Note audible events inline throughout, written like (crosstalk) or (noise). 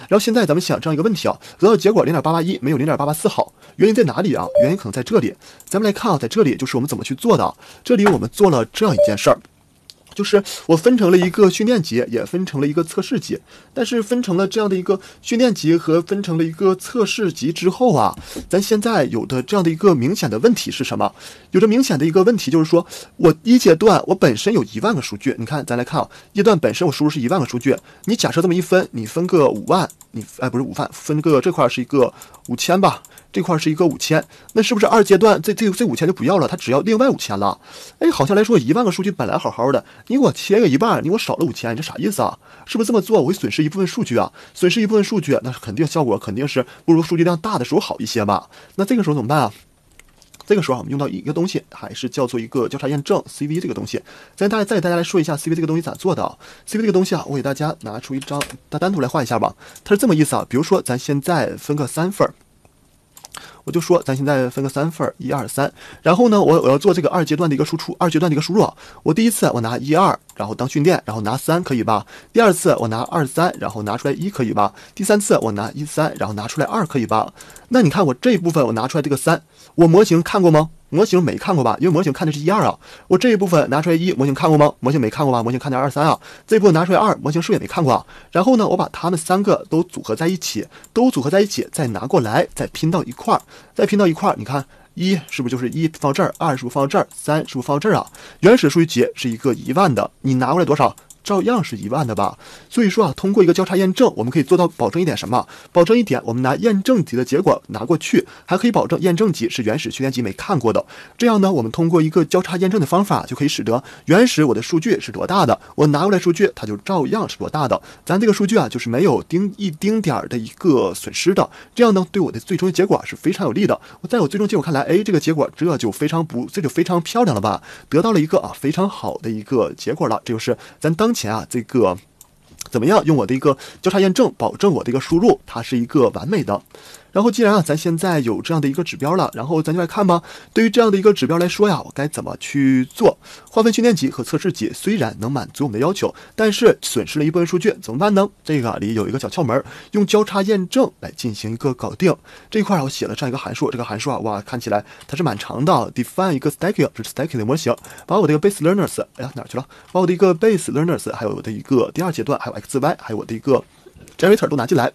然后现在咱们想这样一个问题啊，得到结果零点八八一没有零点八八四好，原因在哪里啊？原因可能在这里。咱们来看啊，在这里就是我们怎么去做的。这里我们做了这样一件事儿。就是我分成了一个训练集，也分成了一个测试集，但是分成了这样的一个训练集和分成了一个测试集之后啊，咱现在有的这样的一个明显的问题是什么？有着明显的一个问题就是说，我一阶段我本身有一万个数据，你看，咱来看啊，一阶段本身我输入是一万个数据，你假设这么一分，你分个五万，你哎不是五万，分个这块是一个五千吧。这块是一个五千，那是不是二阶段这这这五千就不要了？他只要另外五千了。哎，好像来说一万个数据本来好好的，你给我切个一半，你给我少了五千，你这啥意思啊？是不是这么做我会损失一部分数据啊？损失一部分数据，那肯定效果肯定是不如数据量大的时候好一些吧？那这个时候怎么办啊？这个时候我们用到一个东西，还是叫做一个交叉验证 （CV） 这个东西。咱大再给大家来说一下 CV 这个东西咋做的。CV 这个东西啊，我给大家拿出一张，它单独来画一下吧。它是这么意思啊？比如说咱现在分个三份儿。我就说，咱现在分个三份，一二三。然后呢，我我要做这个二阶段的一个输出，二阶段的一个输入。我第一次我拿一二，然后当训练，然后拿三可以吧？第二次我拿二三，然后拿出来一可以吧？第三次我拿一三，然后拿出来二可以吧？那你看我这一部分我拿出来这个三，我模型看过吗？模型没看过吧？因为模型看的是一二啊。我这一部分拿出来一，模型看过吗？模型没看过吧？模型看的二三啊。这部分拿出来二，模型是不是也没看过？啊？然后呢，我把它们三个都组合在一起，都组合在一起，再拿过来，再拼到一块儿，再拼到一块儿。你看，一是不是就是一放这儿，二是不是放这儿，三是不是放这儿啊？原始数据集是一个一万的，你拿过来多少？照样是一万的吧，所以说啊，通过一个交叉验证，我们可以做到保证一点什么？保证一点，我们拿验证集的结果拿过去，还可以保证验证集是原始训练集没看过的。这样呢，我们通过一个交叉验证的方法，就可以使得原始我的数据是多大的，我拿过来数据它就照样是多大的。咱这个数据啊，就是没有丁一丁点儿的一个损失的。这样呢，对我的最终结果是非常有利的。我在我最终结果看来，哎，这个结果这就非常不，这就非常漂亮了吧？得到了一个啊非常好的一个结果了。这就是咱当。前啊，这个怎么样？用我的一个交叉验证，保证我的一个输入，它是一个完美的。然后，既然啊，咱现在有这样的一个指标了，然后咱就来看吧。对于这样的一个指标来说呀，我该怎么去做？划分训练集和测试集虽然能满足我们的要求，但是损失了一部分数据，怎么办呢？这个里有一个小窍门，用交叉验证来进行一个搞定。这一块我写了这样一个函数，这个函数啊，哇，看起来它是蛮长的。define 一个 stacking，是 stacking 的模型，把我的一个 base learners，哎呀，哪去了？把我的一个 base learners，还有我的一个第二阶段，还有 x y，还有我的一个 generator 都拿进来。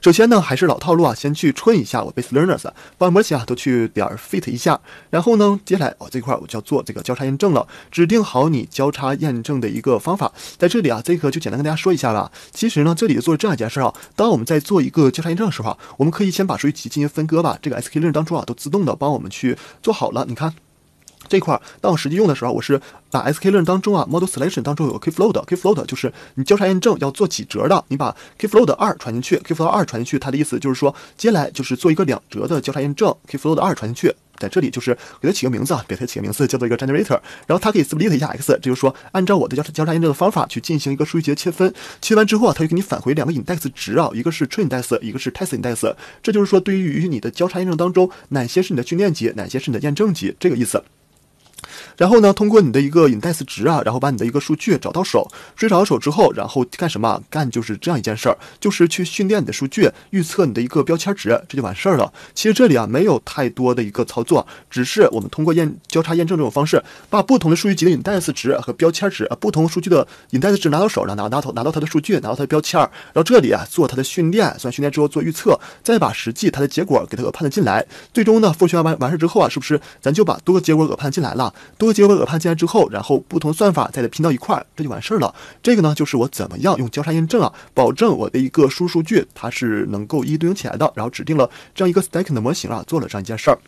首先呢，还是老套路啊，先去春一下我 base learners，把模型啊都去点 fit 一下。然后呢，接下来哦这块我就要做这个交叉验证了，指定好你交叉验证的一个方法。在这里啊，这个就简单跟大家说一下了。其实呢，这里做这样一件事啊，当我们在做一个交叉验证的时候啊，我们可以先把数据集进行分割吧，这个 sklearn 当中啊都自动的帮我们去做好了。你看。这块儿，当我实际用的时候，我是把 S K learn 当中啊，model selection 当中有个 K e y f l o a t k e y f l o a t 就是你交叉验证要做几折的，你把 K e y f l o a t 二传进去，K e y f l o a t 二传进去，它的意思就是说，接下来就是做一个两折的交叉验证，K e y f l o a t 二传进去，在这里就是给它起个名字啊，给它起个名字叫做一个 generator，然后它可以 split 一下 x，这就是说按照我的交叉交叉验证的方法去进行一个数据集切分，切完之后啊，它会给你返回两个 index 值啊，一个是 train index，一个是 test index，这就是说对于于你的交叉验证当中哪些是你的训练集，哪些是你的验证集这个意思。然后呢，通过你的一个 index 值啊，然后把你的一个数据找到手，据找到手之后，然后干什么？干就是这样一件事儿，就是去训练你的数据，预测你的一个标签值，这就完事儿了。其实这里啊，没有太多的一个操作，只是我们通过验交叉验证这种方式，把不同的数据集的 index 值和标签值，呃，不同数据的 index 值拿到手，然后拿拿到拿到它的数据，拿到它的标签，然后这里啊做它的训练，算训练之后做预测，再把实际它的结果给它判断进来。最终呢，复训完完事儿之后啊，是不是咱就把多个结果给判进来了？多结合个判件之后，然后不同算法再来拼到一块儿，这就完事儿了。这个呢，就是我怎么样用交叉验证啊，保证我的一个输数据它是能够一一对应起来的，然后指定了这样一个 stacking 的模型啊，做了这样一件事儿。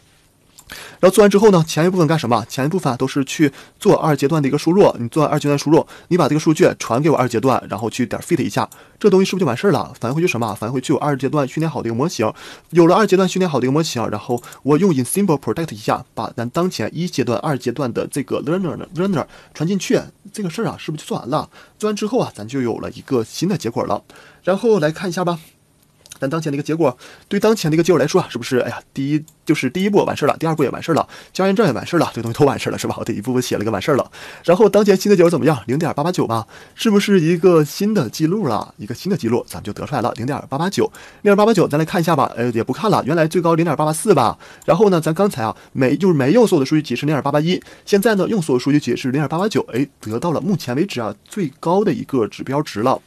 然后做完之后呢，前一部分干什么？前一部分都是去做二阶段的一个输入。你做完二阶段输入，你把这个数据传给我二阶段，然后去点 fit 一下，这东西是不是就完事儿了？返回去什么？返回去我二阶段训练好的一个模型。有了二阶段训练好的一个模型，然后我用 ensemble predict 一下，把咱当前一阶段、二阶段的这个 learner learner 传进去，这个事儿啊，是不是就做完了？做完之后啊，咱就有了一个新的结果了。然后来看一下吧。但当前的一个结果，对当前的一个结果来说啊，是不是？哎呀，第一就是第一步完事儿了，第二步也完事儿了，交易证也完事儿了，这东西都完事儿了，是吧？我这一步步写了个完事儿了。然后当前新的结果怎么样？零点八八九吧，是不是一个新的记录了？一个新的记录，咱们就得出来了，零点八八九。零点八八九，咱来看一下吧。呃，也不看了，原来最高零点八八四吧。然后呢，咱刚才啊没就是没用所有的数据集是零点八八一，现在呢用所有数据集是零点八八九，哎，得到了目前为止啊最高的一个指标值了。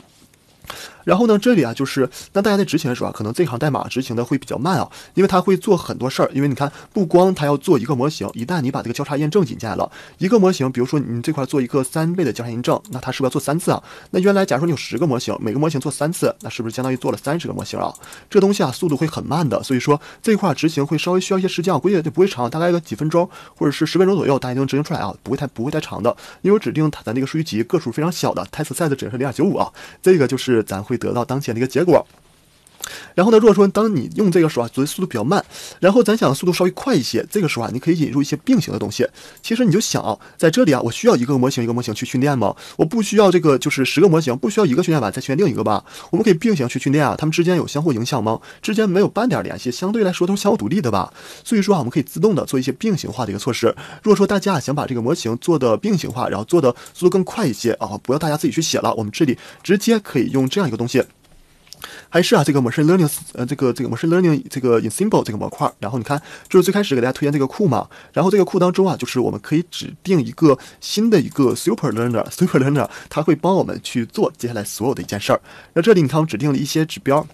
然后呢，这里啊，就是那大家在执行的时候啊，可能这行代码执行的会比较慢啊，因为它会做很多事儿。因为你看，不光它要做一个模型，一旦你把这个交叉验证引进来了，一个模型，比如说你这块做一个三倍的交叉验证，那它是不是要做三次啊？那原来，假如说你有十个模型，每个模型做三次，那是不是相当于做了三十个模型啊？这东西啊，速度会很慢的。所以说这块执行会稍微需要一些时间，啊，估计就不会长，大概个几分钟或者是十分钟左右，大家就能执行出来啊，不会太不会太长的，因为指定它咱这个数据集个数非常小的，test size 指是零点九五啊，这个就是咱会。得到当前的一个结果。然后呢？如果说当你用这个时候啊，做的速度比较慢，然后咱想速度稍微快一些，这个时候啊，你可以引入一些并行的东西。其实你就想，在这里啊，我需要一个模型一个模型去训练吗？我不需要这个，就是十个模型，不需要一个训练完再训练另一个吧？我们可以并行去训练啊，他们之间有相互影响吗？之间没有半点联系，相对来说都是相互独立的吧？所以说啊，我们可以自动的做一些并行化的一个措施。如果说大家想把这个模型做的并行化，然后做的速度更快一些啊，不要大家自己去写了，我们这里直接可以用这样一个东西。还是啊，这个 machine learning，呃，这个这个 machine learning 这个 i n s i m b l e 这个模块，然后你看，就是最开始给大家推荐这个库嘛，然后这个库当中啊，就是我们可以指定一个新的一个 super learner，super learner，它 (laughs) 会帮我们去做接下来所有的一件事儿。那这里你看，我指定了一些指标。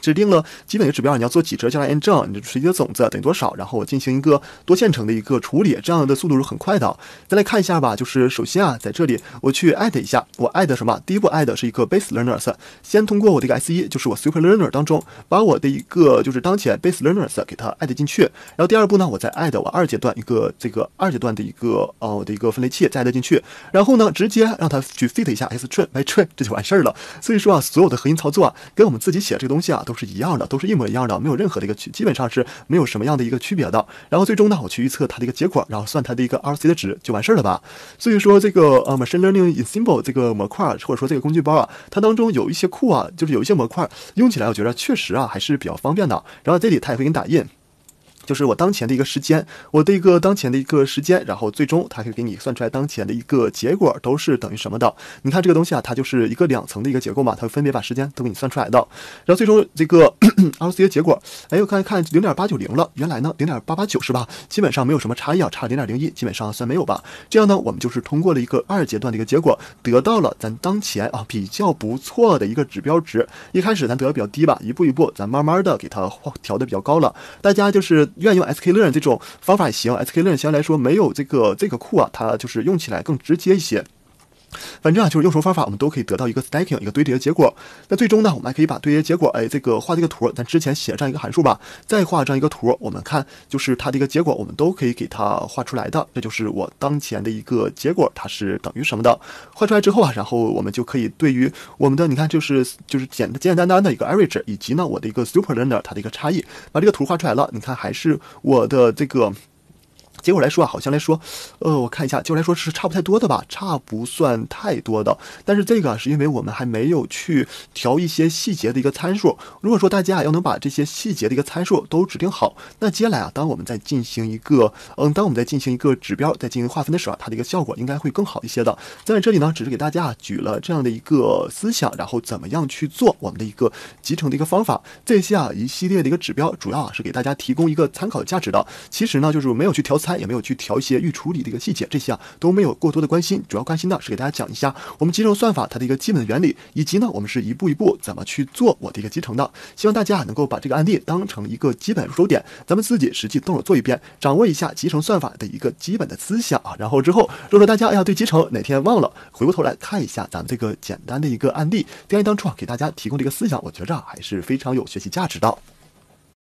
指定了基本的指标，你要做几折将来验证，你的随机的种子等于多少，然后进行一个多线程的一个处理，这样的速度是很快的。再来看一下吧，就是首先啊，在这里我去 add 一下，我 add 什么？第一步 add 是一个 base learners，先通过我的一个 S1，就是我 super learner 当中，把我的一个就是当前 base learners 给它 add 进去。然后第二步呢，我再 add 我二阶段一个这个二阶段的一个呃我的一个分类器 add 进去，然后呢直接让它去 fit 一下 S train、b y train，这就完事儿了。所以说啊，所有的核心操作跟我们自己写的这个东西啊。啊都是一样的，都是一模一样的，没有任何的一个区，基本上是没有什么样的一个区别的。然后最终呢，我去预测它的一个结果，然后算它的一个 R C 的值就完事儿了吧。所以说这个呃，machine learning i n s i m b l e 这个模块或者说这个工具包啊，它当中有一些库啊，就是有一些模块用起来，我觉得确实啊还是比较方便的。然后这里它也会给你打印。就是我当前的一个时间，我的一个当前的一个时间，然后最终它可以给你算出来当前的一个结果都是等于什么的？你看这个东西啊，它就是一个两层的一个结构嘛，它会分别把时间都给你算出来的，然后最终这个 r C 的结果，哎，我看看零点八九零了，原来呢零点八八九是吧？基本上没有什么差异啊，差零点零一，基本上算没有吧？这样呢，我们就是通过了一个二阶段的一个结果，得到了咱当前啊比较不错的一个指标值。一开始咱得的比较低吧，一步一步咱慢慢的给它调的比较高了，大家就是。愿意用 SKlearn 这种方法也行，SKlearn 相对来说没有这个这个库啊，它就是用起来更直接一些。反正啊，就是用什么方法，我们都可以得到一个 stacking 一个堆叠的结果。那最终呢，我们还可以把堆叠结果，哎，这个画这个图。咱之前写这样一个函数吧，再画这样一个图。我们看，就是它的一个结果，我们都可以给它画出来的。这就是我当前的一个结果，它是等于什么的。画出来之后啊，然后我们就可以对于我们的，你看，就是就是简简简单单的一个 average，以及呢我的一个 super l e n d n e r 它的一个差异，把这个图画出来了。你看，还是我的这个。结果来说啊，好像来说，呃，我看一下，结果来说是差不太多的吧，差不算太多的。但是这个是因为我们还没有去调一些细节的一个参数。如果说大家啊要能把这些细节的一个参数都指定好，那接下来啊，当我们在进行一个，嗯，当我们在进行一个指标，在进行划分的时候啊，它的一个效果应该会更好一些的。在这里呢，只是给大家举了这样的一个思想，然后怎么样去做我们的一个集成的一个方法。这些啊一系列的一个指标，主要啊是给大家提供一个参考价值的。其实呢，就是没有去调。(laughs) 它也没有去调一些预处理的一个细节，这些啊都没有过多的关心，主要关心的是给大家讲一下我们集成算法它的一个基本的原理，以及呢我们是一步一步怎么去做我的一个集成的。希望大家能够把这个案例当成一个基本入手点，咱们自己实际动手做一遍，掌握一下集成算法的一个基本的思想啊。然后之后，如果说大家要对集成哪天忘了，回过头来看一下咱们这个简单的一个案例，案例当初啊给大家提供这个思想，我觉着啊还是非常有学习价值的。